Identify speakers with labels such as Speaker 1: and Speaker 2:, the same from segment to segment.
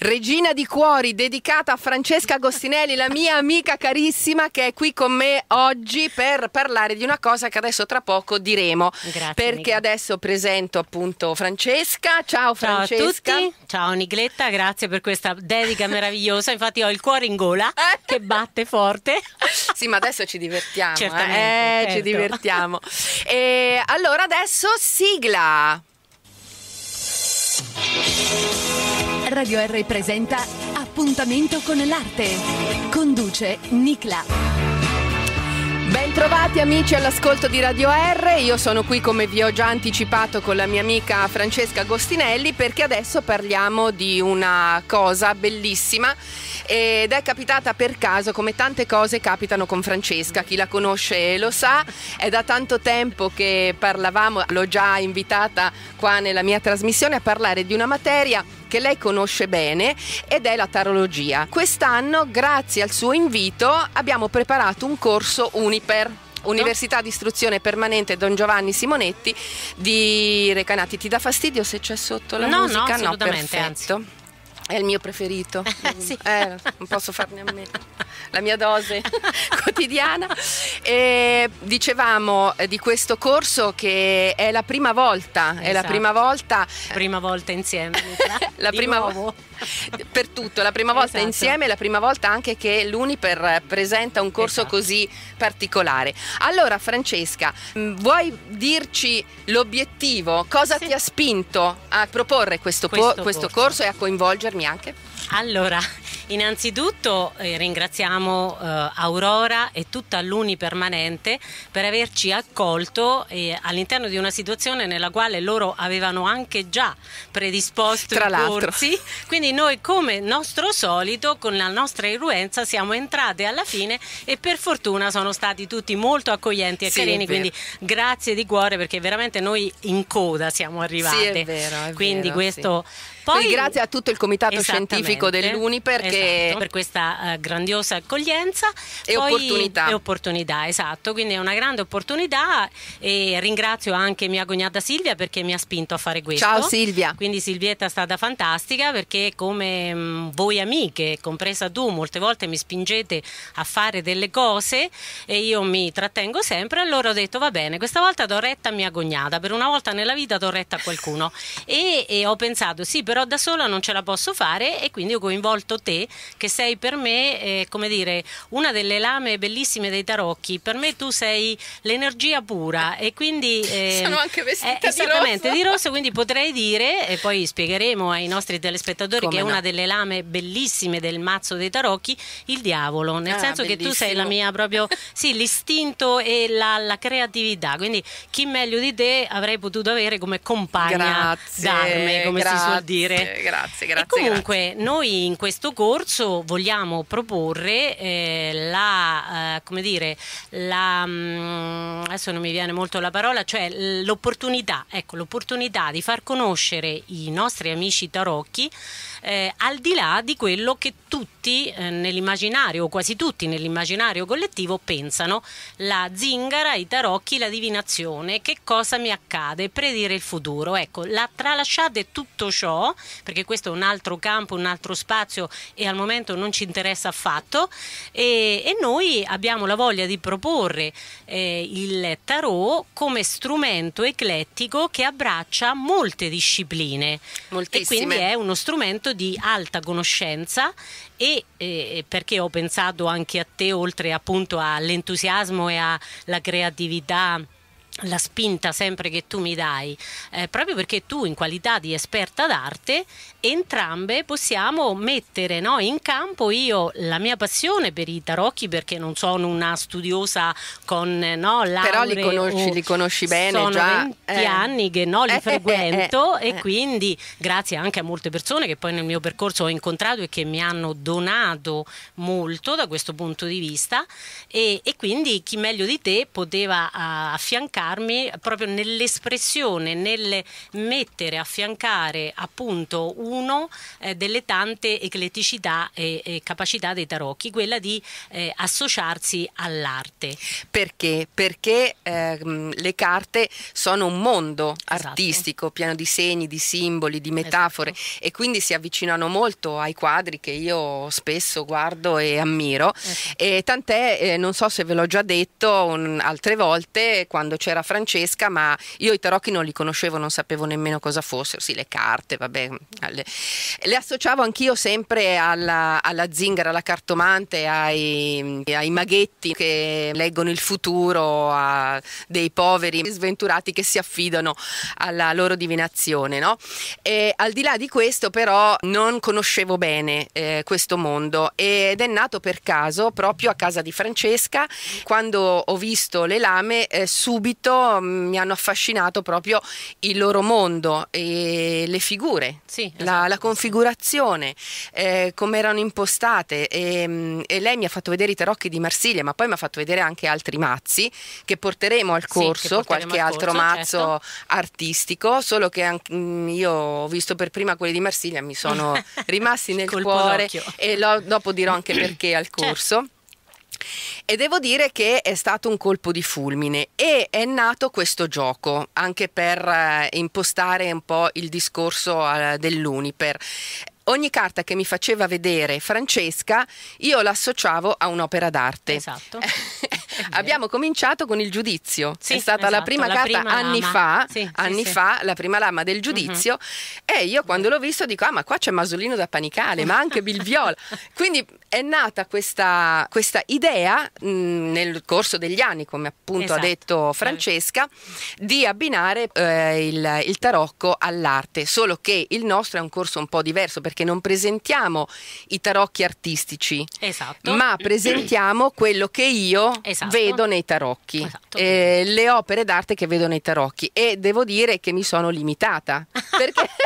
Speaker 1: Regina di Cuori, dedicata a Francesca Agostinelli, la mia amica carissima che è qui con me oggi per parlare di una cosa che adesso tra poco diremo. Grazie. Perché amica. adesso presento appunto Francesca. Ciao
Speaker 2: Francesca. Ciao a tutti. Ciao Nigletta, grazie per questa dedica meravigliosa. Infatti ho il cuore in gola eh? che batte forte.
Speaker 1: Sì, ma adesso ci divertiamo. Eh. Certamente, eh, certo. ci divertiamo. E allora adesso sigla. Radio R presenta Appuntamento con l'arte. Conduce Nicla. Bentrovati amici all'ascolto di Radio R, io sono qui come vi ho già anticipato con la mia amica Francesca Agostinelli perché adesso parliamo di una cosa bellissima ed è capitata per caso come tante cose capitano con Francesca, chi la conosce lo sa, è da tanto tempo che parlavamo, l'ho già invitata qua nella mia trasmissione a parlare di una materia che lei conosce bene ed è la tarologia. Quest'anno, grazie al suo invito, abbiamo preparato un corso Uniper. Università di istruzione permanente Don Giovanni Simonetti di Recanati. Ti dà fastidio se c'è sotto la no, musica? No, assolutamente, no, perfetto. Anzi. È il mio preferito. Eh, sì. eh, non posso farne a meno. la mia dose quotidiana. E dicevamo eh, di questo corso che è la prima volta, esatto. è la esatto. prima volta... Eh,
Speaker 2: prima volta insieme. la prima volta
Speaker 1: per tutto, la prima volta esatto. insieme, la prima volta anche che l'Uniper presenta un corso esatto. così particolare. Allora Francesca, mm, vuoi dirci l'obiettivo? Cosa sì. ti ha spinto a proporre questo, questo, po questo corso. corso e a coinvolgermi anche?
Speaker 2: Allora, innanzitutto eh, ringraziamo eh, Aurora e tutta l'Unipermanente per averci accolto eh, all'interno di una situazione nella quale loro avevano anche già predisposto Tra i corsi, quindi noi come nostro solito con la nostra irruenza siamo entrate alla fine e per fortuna sono stati tutti molto accoglienti e sì, carini, quindi grazie di cuore perché veramente noi in coda siamo arrivate. Sì, è vero, è quindi vero, questo sì poi, grazie a
Speaker 1: tutto il comitato scientifico dell'Uni
Speaker 2: perché... esatto, per questa uh, grandiosa accoglienza e Poi, opportunità. E opportunità, esatto, quindi è una grande opportunità e ringrazio anche mia cognata Silvia perché mi ha spinto a fare questo. Ciao Silvia. Quindi Silvietta è stata fantastica perché come mh, mm, voi amiche, compresa tu, molte volte mi spingete a fare delle cose e io mi trattengo sempre, allora ho detto va bene, questa volta do retta a mia cognata, per una volta nella vita do retta a qualcuno e, e ho pensato sì però però da sola non ce la posso fare e quindi ho coinvolto te che sei per me, eh, come dire, una delle lame bellissime dei tarocchi, per me tu sei l'energia pura e quindi... Eh, Sono anche eh, vestita eh, Esattamente, di rosso, quindi potrei dire, e poi spiegheremo ai nostri telespettatori come che è una delle lame bellissime del mazzo dei tarocchi, il diavolo, nel ah, senso bellissimo. che tu sei la mia proprio, sì, l'istinto e la, la creatività, quindi chi meglio di te avrei potuto avere come compagna grazie, d'arme, come grazie. si suol dire dire. Grazie, grazie. E comunque grazie. noi in questo corso vogliamo proporre eh, la, eh, come dire, la, mh, mm, adesso non mi viene molto la parola, cioè l'opportunità, ecco, l'opportunità di far conoscere i nostri amici tarocchi eh, al di là di quello che tutti eh, nell'immaginario, o quasi tutti nell'immaginario collettivo pensano, la zingara, i tarocchi, la divinazione, che cosa mi accade, predire il futuro. Ecco, la, tralasciate tutto ciò perché questo è un altro campo, un altro spazio e al momento non ci interessa affatto. E, e noi abbiamo la voglia di proporre eh, il tarot come strumento eclettico che abbraccia molte discipline. Moltissime. E quindi è uno strumento di alta conoscenza e eh, perché ho pensato anche a te, oltre appunto all'entusiasmo e alla creatività la spinta sempre che tu mi dai, eh, proprio perché tu in qualità di esperta d'arte entrambe possiamo mettere no, in campo io la mia passione per i tarocchi perché non sono una studiosa con eh, no, lauree però li oh, conosci, li conosci bene sono già. 20 eh. anni che no, li eh, eh, eh frequento e quindi grazie anche a molte persone che poi nel mio percorso ho incontrato e che mi hanno donato molto da questo punto di vista e, e quindi chi meglio di te poteva affiancare ritrovarmi proprio nell'espressione, nel mettere, affiancare appunto uno eh, delle tante ecletticità e, e, capacità dei tarocchi, quella di eh, associarsi all'arte.
Speaker 1: Perché? Perché ehm, le carte sono un mondo esatto. artistico, pieno di segni, di simboli, di esatto. metafore esatto. e quindi si avvicinano molto ai quadri che io spesso guardo e ammiro. Esatto. E tant'è, eh, non so se ve l'ho già detto un, altre volte, quando c'era c'era Francesca, ma io i tarocchi non li conoscevo, non sapevo nemmeno cosa fossero, sì, le carte, vabbè. Alle... Le associavo anch'io sempre alla, alla, zingara, alla cartomante, ai, ai, maghetti che leggono il futuro a dei poveri sventurati che si affidano alla loro divinazione, no? E al di là di questo però non conoscevo bene eh, questo mondo ed è nato per caso proprio a casa di Francesca quando ho visto le lame eh, subito seguito mm, mi hanno affascinato proprio il loro mondo e le figure, sì, esatto. la, la, configurazione, eh, come erano impostate e, mm, e, lei mi ha fatto vedere i tarocchi di Marsiglia ma poi mi ha fatto vedere anche altri mazzi che porteremo al corso, sì, porteremo qualche al corso, altro mazzo certo. artistico, solo che anche, mm, io ho visto per prima quelli di Marsiglia, mi sono rimasti nel cuore e lo, dopo dirò anche perché al certo. corso. Certo. E devo dire che è stato un colpo di fulmine e è nato questo gioco anche per eh, impostare un po' il discorso eh, dell'Uniper. Ogni carta che mi faceva vedere Francesca io l'associavo a un'opera d'arte. Esatto. Abbiamo cominciato con il giudizio, sì, è stata esatto, la prima la carta prima anni, fa, sì, anni sì, fa, la prima lama del giudizio uh mhm. -huh. e io quando l'ho visto dico ah ma qua c'è Masolino da Panicale, ma anche Bilviola, quindi è nata questa, questa idea mh, nel corso degli anni, come appunto esatto. ha detto Francesca, di abbinare eh, il, il, tarocco all'arte, solo che il nostro è un corso un po' diverso perché non presentiamo i tarocchi artistici,
Speaker 2: esatto. ma presentiamo
Speaker 1: quello che io esatto. vedo nei tarocchi, esatto. eh, le opere d'arte che vedo nei tarocchi e devo dire che mi sono limitata perché...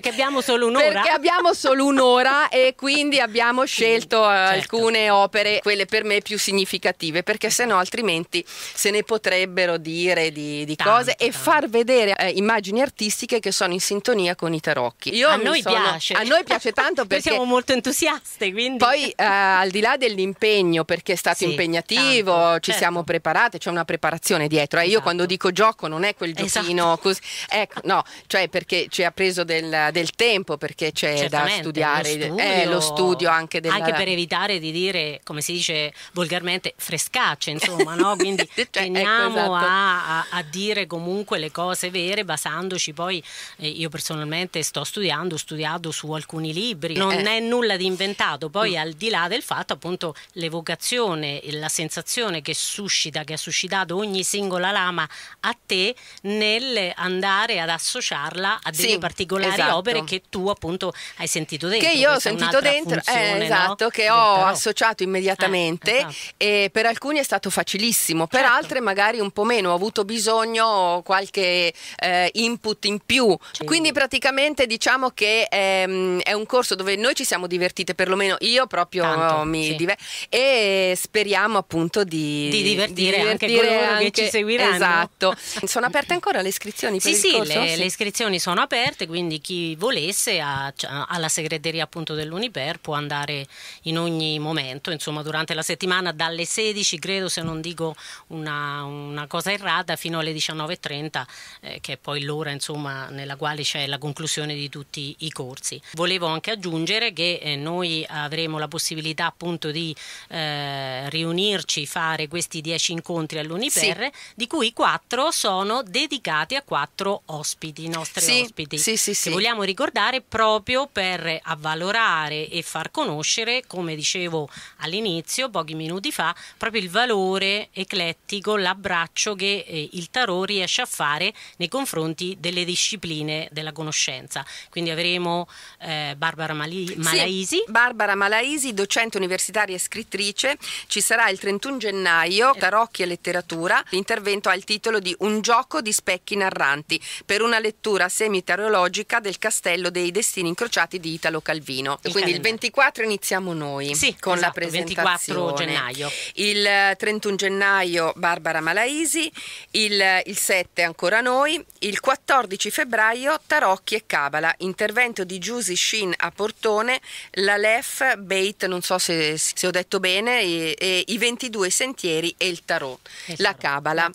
Speaker 1: Perché abbiamo solo un'ora. Perché abbiamo solo un'ora e quindi abbiamo scelto eh, certo. alcune opere, quelle per me più significative, perché se no altrimenti se ne potrebbero dire di, di cose e far vedere eh, immagini artistiche che sono in sintonia con i tarocchi. Io a noi sono, piace. A noi piace tanto perché... Noi siamo molto entusiaste, quindi... Poi eh, al di là dell'impegno, perché è stato sì, impegnativo, tanto, ci certo. siamo preparate, c'è una preparazione dietro. Eh, esatto. Io quando esatto. dico gioco non è quel esatto. giochino esatto. così... Ecco, no, cioè perché ci ha preso del del, tempo perché c'è Certamente, da studiare eh, lo studio, eh, lo studio anche, della... anche per
Speaker 2: evitare di dire come si dice volgarmente frescacce insomma no? quindi cioè, ecco, teniamo ecco, esatto. a, a, dire comunque le cose vere basandoci poi eh, io personalmente sto studiando ho studiato su alcuni libri non eh. è nulla di inventato poi mm. al di là del fatto appunto l'evocazione e la sensazione che suscita che ha suscitato ogni singola lama a te nel andare ad associarla a delle sì, particolari esatto. Certo. opere che tu appunto hai sentito dentro. Che io ho sentito dentro, eh, funzione, esatto, eh, esatto,
Speaker 1: no? che ho Però... associato immediatamente eh, esatto. e per alcuni è stato facilissimo, per certo. altre magari un po' meno, ho avuto bisogno qualche eh, input in più. Sì. Quindi praticamente diciamo che ehm, è un corso dove noi ci siamo divertite, perlomeno io proprio Tanto, mi sì. diverto e speriamo appunto di, di divertire, di divertire anche, anche che ci seguiranno. Esatto. sono aperte ancora le iscrizioni? sì, sì, le, le
Speaker 2: iscrizioni sono aperte, quindi chi volesse a, cioè, alla segreteria appunto dell'Uniper può andare in ogni momento, insomma durante la settimana dalle 16 credo se non dico una, una cosa errata fino alle 19.30 eh, che è poi l'ora insomma nella quale c'è la conclusione di tutti i corsi. Volevo anche aggiungere che eh, noi avremo la possibilità appunto di eh, riunirci, fare questi 10 incontri all'Uniper sì. di cui 4 sono dedicati a 4 ospiti, i nostri sì, ospiti. Sì, sì, sì vogliamo ricordare proprio per avvalorare e far conoscere, come dicevo all'inizio, pochi minuti fa, proprio il valore eclettico, l'abbraccio che eh, il tarot riesce a fare nei confronti delle discipline della conoscenza. Quindi avremo eh, Barbara Mali- Malaisi.
Speaker 1: Sì, Barbara Malaisi, docente universitaria e scrittrice, ci sarà il 31 gennaio, eh. Tarocchi e letteratura. L'intervento ha il titolo di Un gioco di specchi narranti per una lettura semi-tarologica del del castello dei destini incrociati di Italo Calvino. Il Quindi calendario. il 24 iniziamo noi sì, con esatto, la presentazione. 24 gennaio. Il 31 eh, gennaio Barbara Malaisi, il, eh, il 7 ancora noi, il 14 febbraio Tarocchi e Cabala, intervento di Giusy Shin a Portone, la Lef, Beit, non so se, se ho detto bene, e, e, i 22 sentieri e il tarot. la Cabala.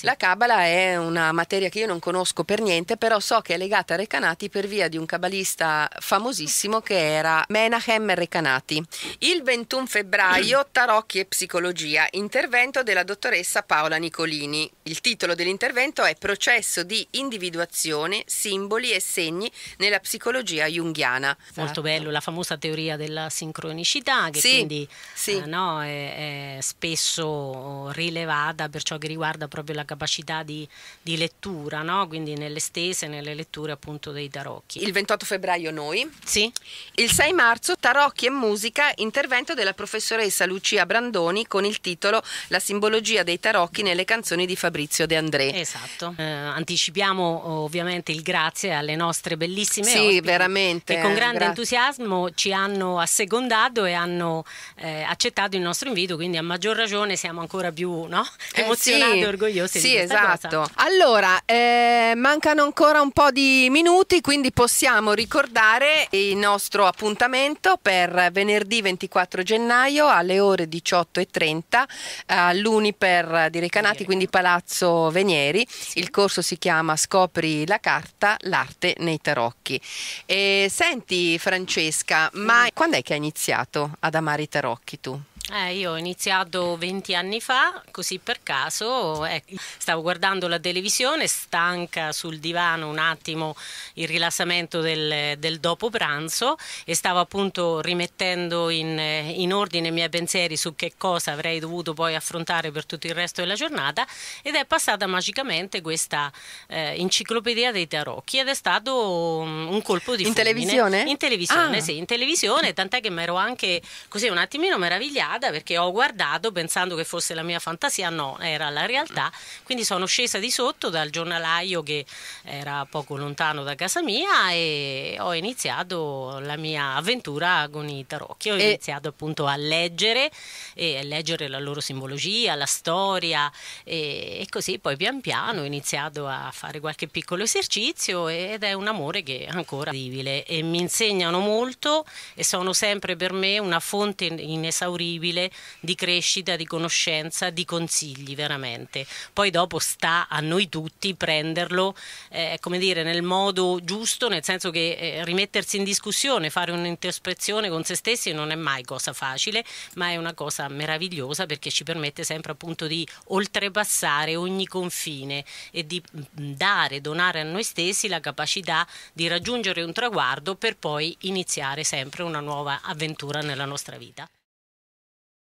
Speaker 1: La Cabala sì. è una materia che io non conosco per niente, però so che è legata a Recanati per per di un cabalista famosissimo che era Menachem Recanati. Il 21 febbraio, Tarocchi e Psicologia, intervento della dottoressa Paola Nicolini. Il titolo dell'intervento è Processo di individuazione, simboli e segni nella psicologia junghiana. Molto esatto. bello, la
Speaker 2: famosa teoria della sincronicità che sì, quindi sì. Eh, no, è, è, spesso rilevata per ciò che riguarda proprio la capacità di, di lettura, no? quindi nelle stese, nelle letture appunto dei tarocchi. Tarocchi. Il
Speaker 1: 28 febbraio noi. Sì. Il 6 marzo Tarocchi e musica, intervento della professoressa Lucia Brandoni con il titolo La simbologia dei tarocchi nelle canzoni di Fabrizio De André. Esatto. Eh, anticipiamo
Speaker 2: ovviamente il grazie alle nostre bellissime sì, ospiti veramente, che con grande grazie. entusiasmo ci hanno assecondato e hanno eh, accettato il nostro invito, quindi a maggior ragione siamo ancora più no? eh, emozionati sì. e orgogliosi sì, esatto. Cosa.
Speaker 1: Allora, eh, mancano ancora un po' di minuti, quindi quindi possiamo ricordare il nostro appuntamento per venerdì 24 gennaio alle ore 18.30 eh, all'Uniper di Recanati, quindi Palazzo Venieri. Il corso si chiama Scopri la carta, l'arte nei tarocchi. E senti Francesca, ma quando è che hai iniziato ad amare i tarocchi tu?
Speaker 2: Eh, io ho iniziato 20 anni fa, così per caso, eh, stavo guardando la televisione, stanca sul divano un attimo il rilassamento del, del dopo pranzo e stavo appunto rimettendo in, in, ordine i miei pensieri su che cosa avrei dovuto poi affrontare per tutto il resto della giornata ed è passata magicamente questa eh, enciclopedia dei tarocchi ed è stato un colpo di... In televisione? In televisione, ah. sì, in televisione, tant'è che mi ero anche così un attimino meravigliata strada perché ho guardato pensando che fosse la mia fantasia, no, era la realtà. Quindi sono scesa di sotto dal giornalaio che era poco lontano da casa mia e ho iniziato la mia avventura con i tarocchi. Ho e... iniziato appunto a leggere e a leggere la loro simbologia, la storia e, e così poi pian piano ho iniziato a fare qualche piccolo esercizio ed è un amore che è ancora vivile e mi insegnano molto e sono sempre per me una fonte inesauribile possibile di crescita, di conoscenza, di consigli veramente. Poi dopo sta a noi tutti prenderlo, eh, come dire, nel modo giusto, nel senso che eh, rimettersi in discussione, fare un'introspezione con se stessi non è mai cosa facile, ma è una cosa meravigliosa perché ci permette sempre appunto di oltrepassare ogni confine e di mm, dare, donare a noi stessi la capacità di raggiungere un traguardo per poi iniziare sempre una nuova avventura nella nostra vita.